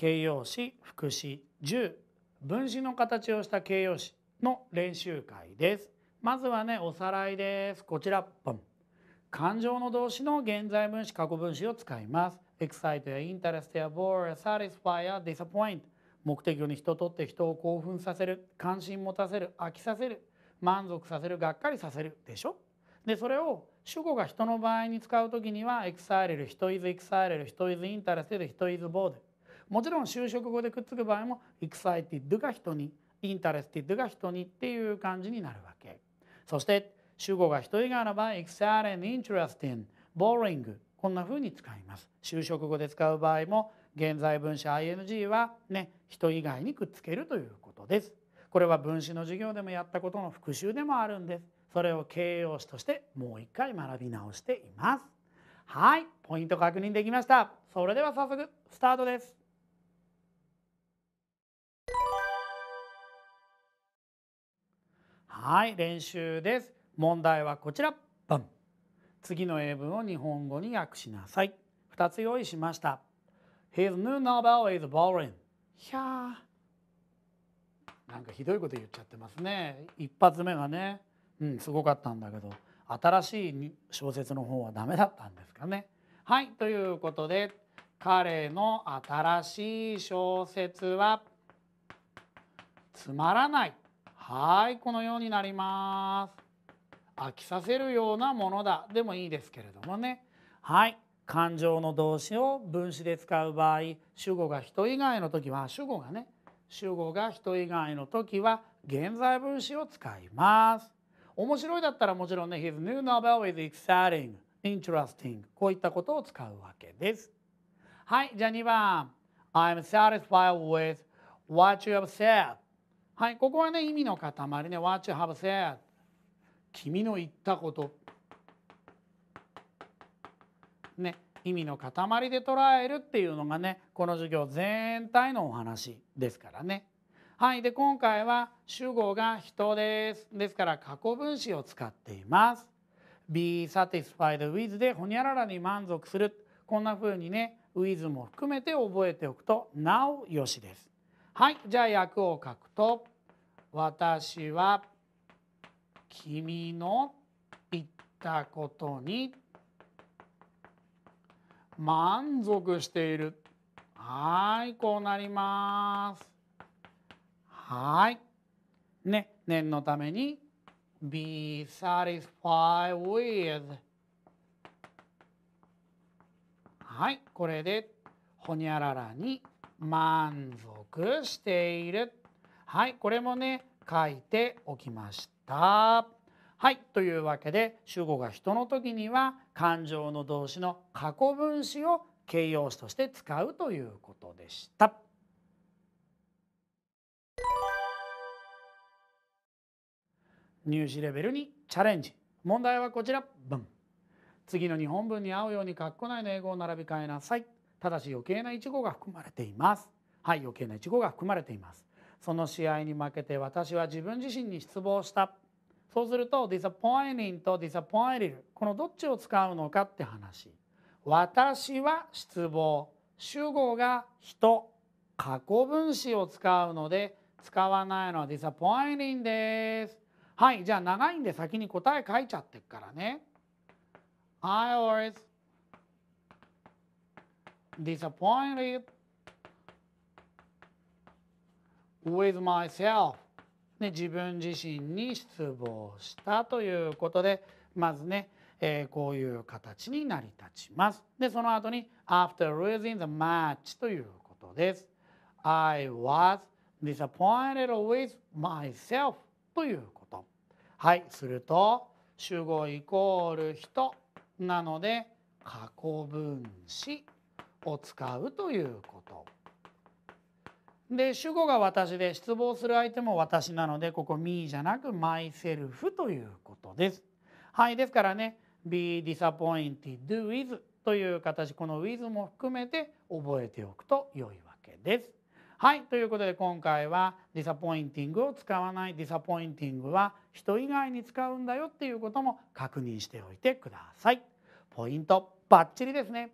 形容詞副詞十分詞の形をした形容詞の練習会ですまずはねおさらいですこちらポン感情の動詞の現在分詞過去分詞を使います excite や interest や bore や satisfy や disappoint 目的に人とって人を興奮させる関心持たせる飽きさせる満足させるがっかりさせるでしょでそれを主語が人の場合に使う時には excited 人 is excited 人 is interested 人 is bored もちろん就職後でくっつく場合もエクサイティッが人にインタレスティッ d が人にっていう感じになるわけそして主語が人以外の場合 e x c i t e n g interesting boring こんな風に使います就職後で使う場合も現在分詞 ing はね人以外にくっつけるということですこれは分子の授業でもやったことの復習でもあるんですそれを形容詞としてもう一回学び直していますはいポイント確認できましたそれでは早速スタートですはい練習です問題はこちらバ次の英文を日本語に訳しなさい二つ用意しました His new novel is boring ひゃーなんかひどいこと言っちゃってますね一発目がねうんすごかったんだけど新しい小説の方はダメだったんですかねはいということで彼の新しい小説はつまらないはいこのようになります飽きさせるようなものだでもいいですけれどもねはい感情の動詞を分詞で使う場合主語が人以外の時は主語がね主語が人以外の時は現在分詞を使います面白いだったらもちろんね His new novel is exciting interesting こういったことを使うわけですはいじゃあ2番 I'm satisfied with what you have said はい、ここはね意味の塊ね「What you have said」「君の言ったこと」ね意味の塊で捉えるっていうのがねこの授業全体のお話ですからね。はい、で今回は主語が人です。ですから過去分詞を使っています。be satisfied with でほにゃららに満足するこんな風にね with も含めて覚えておくとなおよしです。はいじゃあ役を書くと「私は君の言ったことに満足している」はいこうなります。はいね念のために「be satisfied with」はいこれでほにゃららに「満足しているはいこれもね書いておきました。はいというわけで主語が人の時には感情の動詞の過去分詞を形容詞として使うということでした。入試レベルにチャレンジ問題はこちら次の日本文に合うように括弧内の英語を並び替えなさいただし余計なイチゴが含まれていますはい余計なイチゴが含まれていますその試合に負けて私は自分自身に失望したそうすると disappointing と disappointed このどっちを使うのかって話私は失望主語が人過去分詞を使うので使わないのは disappointing ですはいじゃあ長いんで先に答え書いちゃってっからね I always disappointed with myself ね、自分自身に失望したということでまずね、えー、こういう形に成り立ちます。でその後に「after losing the match」ということです。I was disappointed with myself ということ。はいすると主語イコール人なので過去分詞を使うということ。で主語が私で失望する相手も私なのでここ「me」じゃなく「myself」ということです。はいですからね「be disappointed with」という形この「with」も含めて覚えておくと良いわけです。はいということで今回は「disappointing」を使わない「disappointing」は人以外に使うんだよっていうことも確認しておいてください。ポイントバッチリですね。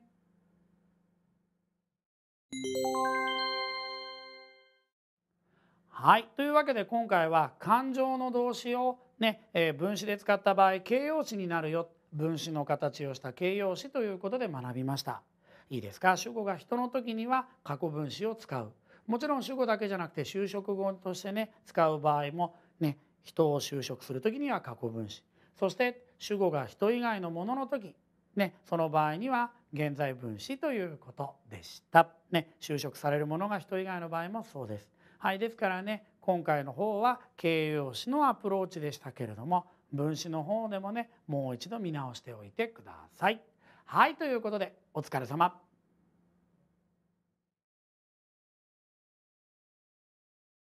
はいというわけで今回は感情の動詞をね、えー、分詞で使った場合形容詞になるよ分詞の形をした形容詞ということで学びましたいいですか主語が人の時には過去分詞を使うもちろん主語だけじゃなくて就職語としてね使う場合もね人を就職する時には過去分詞そして主語が人以外のものの時ね、その場合には現在分子ということでした。ね、就職されるものが人以外の場合もそうです。はい、ですからね今回の方は形容詞のアプローチでしたけれども分子の方でもねもう一度見直しておいてください。はいということでお疲れ様。